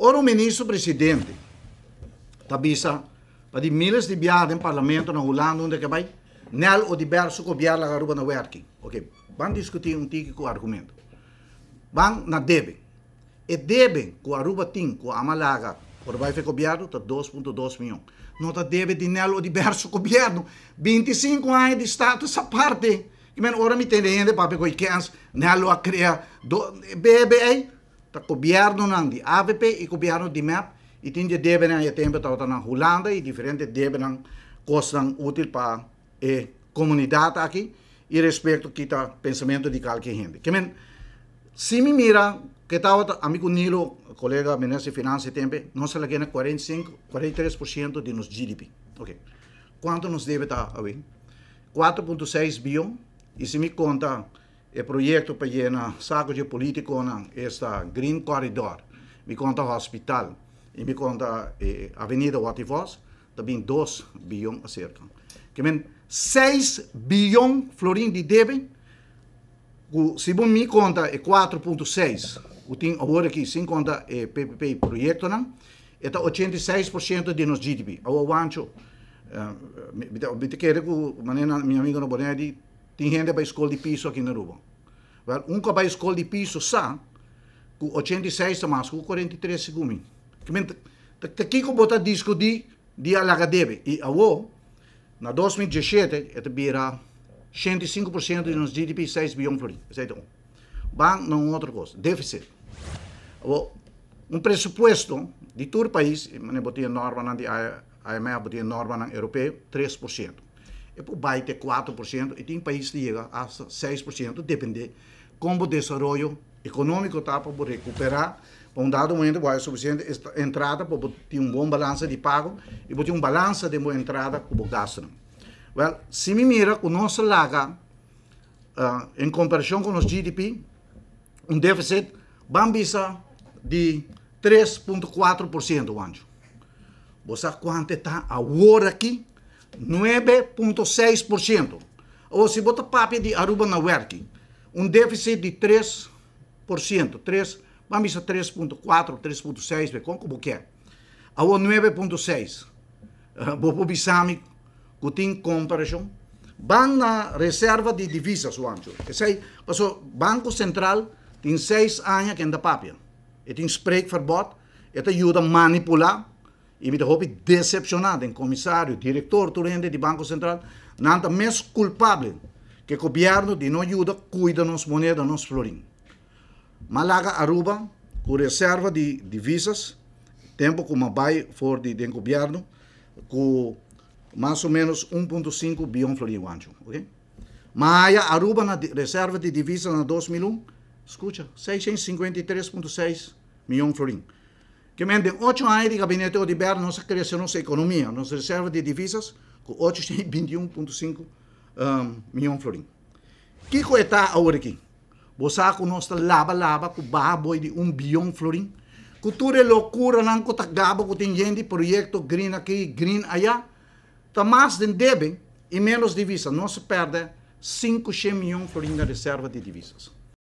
Ora, o ministro-presidente tabisa eh? pedi para de biadas em parlamento na Holanda, onde que vai nel o diverso copiar la garuba na working Ok, vão discutir um tique com argumento. Vão na debe. E debe com a Aruba tem, com a Amalaga, por vai ser copiado, está 2,2 milhões. Não está deve de nel o diverso governo. 25 anos de status a parte. E agora ora me entende, papi, com o Ikens, nel a criar, bebe aí. Eh? tak gobyerno ng di AVP, i gobyerno di MEP, itindi debe ng yatembe tawta ng Holanda, i diferente debe ng costang útil para eh, comunidade aqui e respeito que pensamento de qualquer gente. Que men, se me mira, que estava amigo Nilo, colega ministro de Finanças também, nós alagamos 45, 43% de nosso GDP. Ok. Quanto nos deve estar tá, a 4,6 bilhão. E se me conta o projeto para llenar saco de político na esta Green Corridor. Me conta o hospital e me conta a Avenida Wativos, também 2 bilhões acerca. Que men 6 bilhões florim de devem, se bom me conta é 4.6. eu tenho agora aqui, sem conta é PPP projeto não, é 86% de nosso GDP. Ao ancho, uh, me, me, me, me, me, me, me, me, tem gente para a escola de piso aqui na Aruba. Well, um que vai à escola de piso só, com 86 mas com 43 segundos. Aqui que botar disco de, de alagadebe. E a o na 2017, é vira 105% de nosso GDP, 6 bilhões florins. Então, banco não é outra coisa, déficit. Um pressuposto de todo o país, eu botei norma na IMF, botei norma na europeia, 3% vai de 4% e tem países que chega a 6%, depende como o desenvolvimento econômico está para recuperar. Para um dado momento, vai suficiente entrada para ter um bom balanço de pago e para ter um balanço de boa entrada para o gasto. Well, se me mira, o nosso laga, uh, em comparação com o nosso GDP, um déficit bambisa de 3,4% anjo. Você quanto está agora aqui? 9,6%. Ou se bota papi de Aruba na working, um déficit de 3%, 3, vamos a 3,4, 3,6, como que é? Ou 9,6. Bobo Bissami, que tem comparação, vão na reserva de divisas, o anjo. Esse Banco Central tem seis anos que ainda papia. E tem spread verbot, e te ajuda a manipular e me hobby decepcionado em comissário, diretor, turente de Banco Central, nada mais culpável que o governo de não ajuda, cuida moedas, das nossas florins. Malaga, Aruba, com reserva de divisas, tempo que o mabai for de, de governo, com mais ou menos 1,5 bilhão de anjo, ok? Maia, Aruba, na reserva de divisas na 2001, escuta, 653,6 milhões florim que vendem oito anos de gabinete ou de BR, nós crescemos nossa economia, nossa reserva de divisas, com 821,5 um, milhões de florins. Que está agora aqui? Você com nossa lava-lava, com babo de 1 bilhão de florins, com toda loucura, não com tagaba, com tem gente, projeto green aqui, green allá, está mais de deve e menos divisas, nós perde 500 milhões de florins na reserva de divisas.